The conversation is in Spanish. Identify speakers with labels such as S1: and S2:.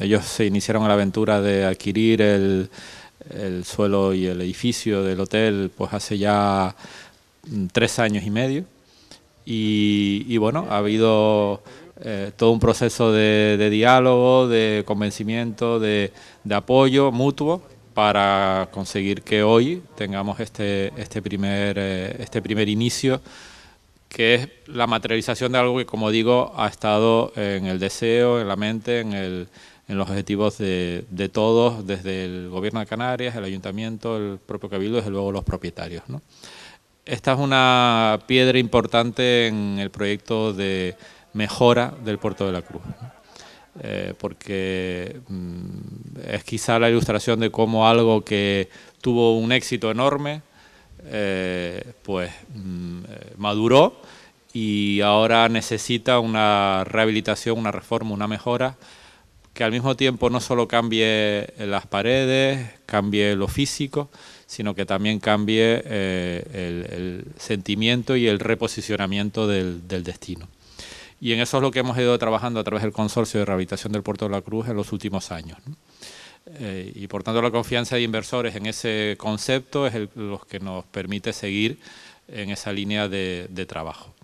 S1: ellos se iniciaron a la aventura de adquirir el, suelo y el edificio del hotel pues hace ya mm, tres años y medio. Y, bueno, ha habido eh, todo un proceso de, diálogo, de convencimiento, de, apoyo mutuo para conseguir que hoy tengamos este, este, primer, eh, este primer inicio que es la materialización de algo que, como digo, ha estado en el deseo, en la mente, en el, en los objetivos de, todos, desde el gobierno de Canarias, el ayuntamiento, el propio Cabildo, desde luego los propietarios. Esta es una piedra importante en el proyecto de mejora del puerto de la Cruz. Eh, porque mm, es quizá la ilustración de cómo algo que tuvo un éxito enorme, eh, pues mm, eh, maduró y ahora necesita una rehabilitación, una reforma, una mejora que al mismo tiempo no solo cambie eh, las paredes, cambie lo físico, sino que también cambie eh, el, sentimiento y el reposicionamiento del, destino. Y en eso es lo que hemos ido trabajando a través del Consorcio de Rehabilitación del Puerto de la Cruz en los últimos años. Eh, y por tanto la confianza de inversores en ese concepto es lo que nos permite seguir en esa línea de trabajo.